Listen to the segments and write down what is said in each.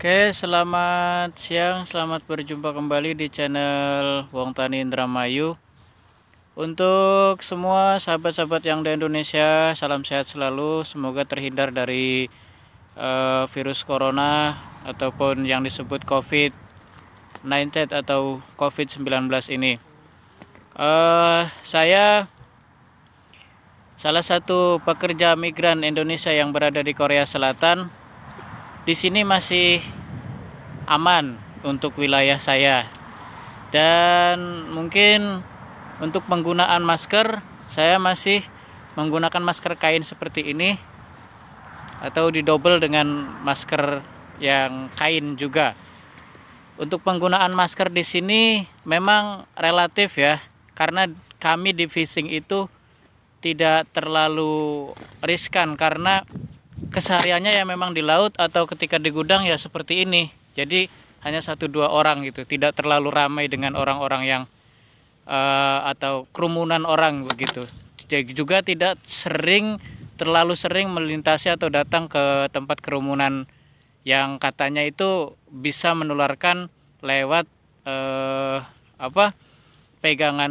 Oke, selamat siang, selamat berjumpa kembali di channel Wong Tani Indramayu. Untuk semua sahabat-sahabat yang di Indonesia, salam sehat selalu. Semoga terhindar dari uh, virus corona ataupun yang disebut COVID-19 atau COVID-19 ini. Uh, saya salah satu pekerja migran Indonesia yang berada di Korea Selatan di sini masih aman untuk wilayah saya dan mungkin untuk penggunaan masker saya masih menggunakan masker kain seperti ini atau didobel dengan masker yang kain juga untuk penggunaan masker di sini memang relatif ya karena kami di fishing itu tidak terlalu riskan karena kesehariannya ya memang di laut atau ketika di gudang ya seperti ini jadi hanya satu dua orang gitu tidak terlalu ramai dengan orang-orang yang uh, atau kerumunan orang begitu jadi juga tidak sering terlalu sering melintasi atau datang ke tempat kerumunan yang katanya itu bisa menularkan lewat uh, apa pegangan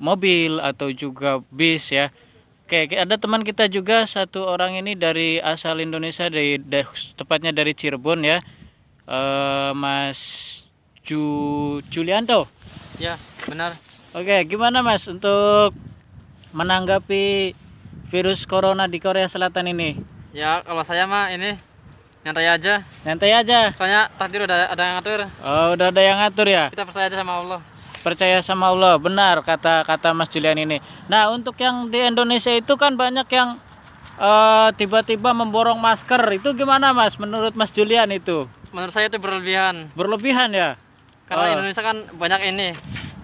mobil atau juga bis ya Oke, ada teman kita juga satu orang ini dari asal Indonesia dari, dari tepatnya dari Cirebon ya. Uh, Mas Ju Julianto. Ya, benar. Oke, gimana Mas untuk menanggapi virus corona di Korea Selatan ini? Ya, kalau saya mah ini nyantai aja. Nyantai aja. Soalnya takdir udah ada yang ngatur. Oh, udah ada yang ngatur ya. Kita percaya aja sama Allah percaya sama Allah benar kata kata Mas Julian ini nah untuk yang di Indonesia itu kan banyak yang eh, tiba-tiba uh, memborong masker itu gimana Mas menurut Mas Julian itu menurut saya itu berlebihan berlebihan ya karena oh. Indonesia kan banyak ini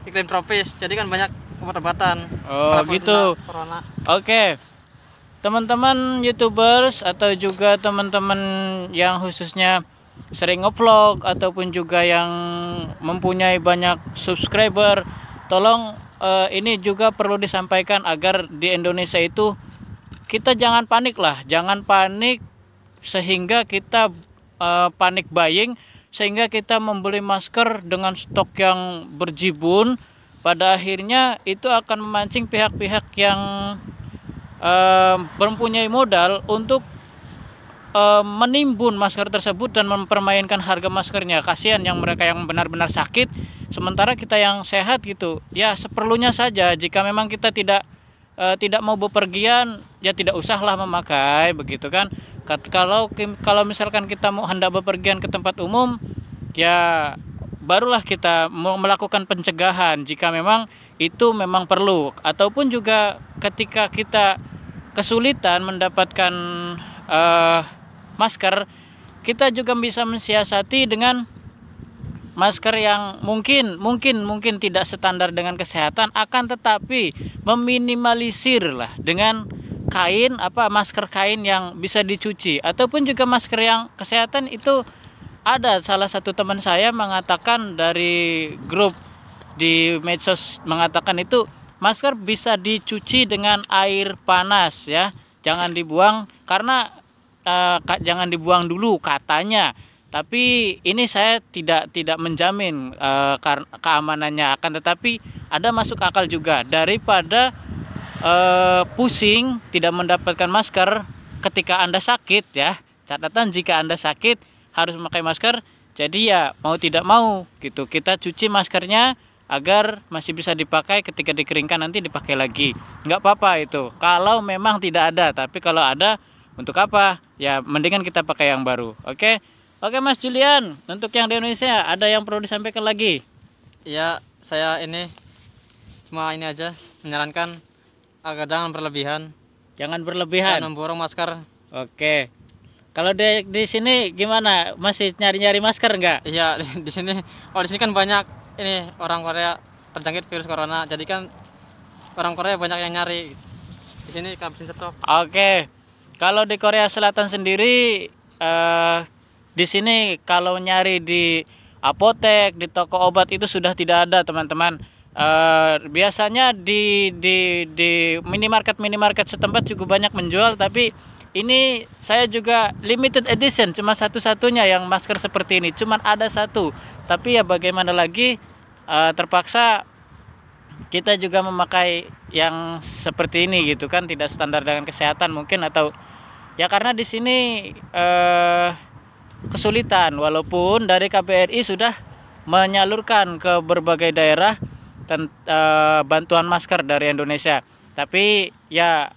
iklim tropis jadi kan banyak obat-obatan oh gitu corona oke teman-teman youtubers atau juga teman-teman yang khususnya sering ngevlog ataupun juga yang mempunyai banyak subscriber tolong uh, ini juga perlu disampaikan agar di Indonesia itu kita jangan panik lah jangan panik sehingga kita uh, panik buying sehingga kita membeli masker dengan stok yang berjibun pada akhirnya itu akan memancing pihak-pihak yang uh, mempunyai modal untuk Eh, menimbun masker tersebut dan mempermainkan harga maskernya kasihan yang mereka yang benar-benar sakit sementara kita yang sehat gitu ya seperlunya saja jika memang kita tidak e, tidak mau bepergian ya tidak usahlah memakai begitu kan kalau kalau misalkan kita mau hendak bepergian ke tempat umum ya barulah kita mau melakukan pencegahan jika memang itu memang perlu ataupun juga ketika kita kesulitan mendapatkan uh, masker kita juga bisa mensiasati dengan masker yang mungkin mungkin mungkin tidak standar dengan kesehatan akan tetapi meminimalisir lah dengan kain apa masker kain yang bisa dicuci ataupun juga masker yang kesehatan itu ada salah satu teman saya mengatakan dari grup di medsos mengatakan itu masker bisa dicuci dengan air panas ya jangan dibuang karena uh, jangan dibuang dulu katanya tapi ini saya tidak tidak menjamin uh, keamanannya akan tetapi ada masuk akal juga daripada uh, pusing tidak mendapatkan masker ketika anda sakit ya catatan jika anda sakit harus memakai masker jadi ya mau tidak mau gitu kita cuci maskernya agar masih bisa dipakai ketika dikeringkan nanti dipakai lagi nggak apa-apa itu kalau memang tidak ada tapi kalau ada untuk apa? Ya mendingan kita pakai yang baru. Oke. Oke Mas Julian, untuk yang di Indonesia ada yang perlu disampaikan lagi? Ya, saya ini cuma ini aja menyarankan agar jangan berlebihan. Jangan berlebihan. Jangan memborong masker. Oke. Kalau di, di sini gimana? Masih nyari-nyari masker nggak? Iya, di, di sini. Oh, di sini kan banyak ini orang Korea terjangkit virus corona. Jadi kan orang Korea banyak yang nyari. Di sini kehabisan stok. Oke. Kalau di Korea Selatan sendiri eh, di sini kalau nyari di apotek, di toko obat itu sudah tidak ada, teman-teman. eh, biasanya di di di minimarket minimarket setempat cukup banyak menjual tapi ini saya juga limited edition cuma satu-satunya yang masker seperti ini cuma ada satu tapi ya bagaimana lagi eh, terpaksa kita juga memakai yang seperti ini gitu kan tidak standar dengan kesehatan mungkin atau Ya karena di sini eh, kesulitan walaupun dari KBRI sudah menyalurkan ke berbagai daerah tent, eh, bantuan masker dari Indonesia. Tapi ya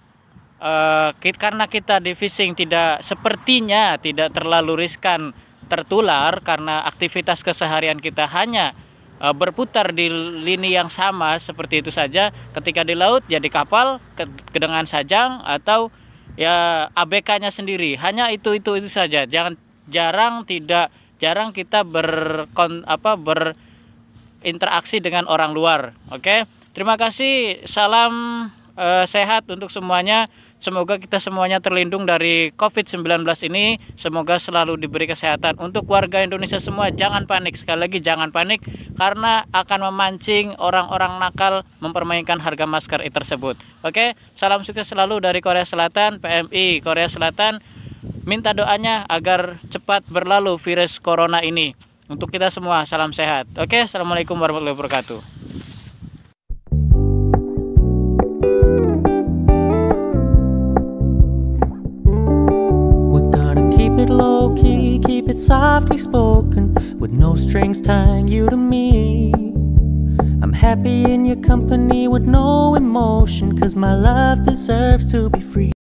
eh, karena kita di fishing tidak sepertinya tidak terlalu riskan tertular karena aktivitas keseharian kita hanya eh, berputar di lini yang sama seperti itu saja ketika di laut ya kapal ke, dengan sajang atau ya ABK-nya sendiri hanya itu itu itu saja jangan jarang tidak jarang kita berkon apa berinteraksi dengan orang luar oke okay? terima kasih salam uh, sehat untuk semuanya Semoga kita semuanya terlindung dari COVID-19 ini. Semoga selalu diberi kesehatan. Untuk warga Indonesia semua jangan panik. Sekali lagi jangan panik karena akan memancing orang-orang nakal mempermainkan harga masker itu tersebut. Oke, salam sukses selalu dari Korea Selatan, PMI Korea Selatan. Minta doanya agar cepat berlalu virus corona ini. Untuk kita semua, salam sehat. Oke, assalamualaikum warahmatullahi wabarakatuh. key, keep it softly spoken, with no strings tying you to me. I'm happy in your company with no emotion, cause my love deserves to be free.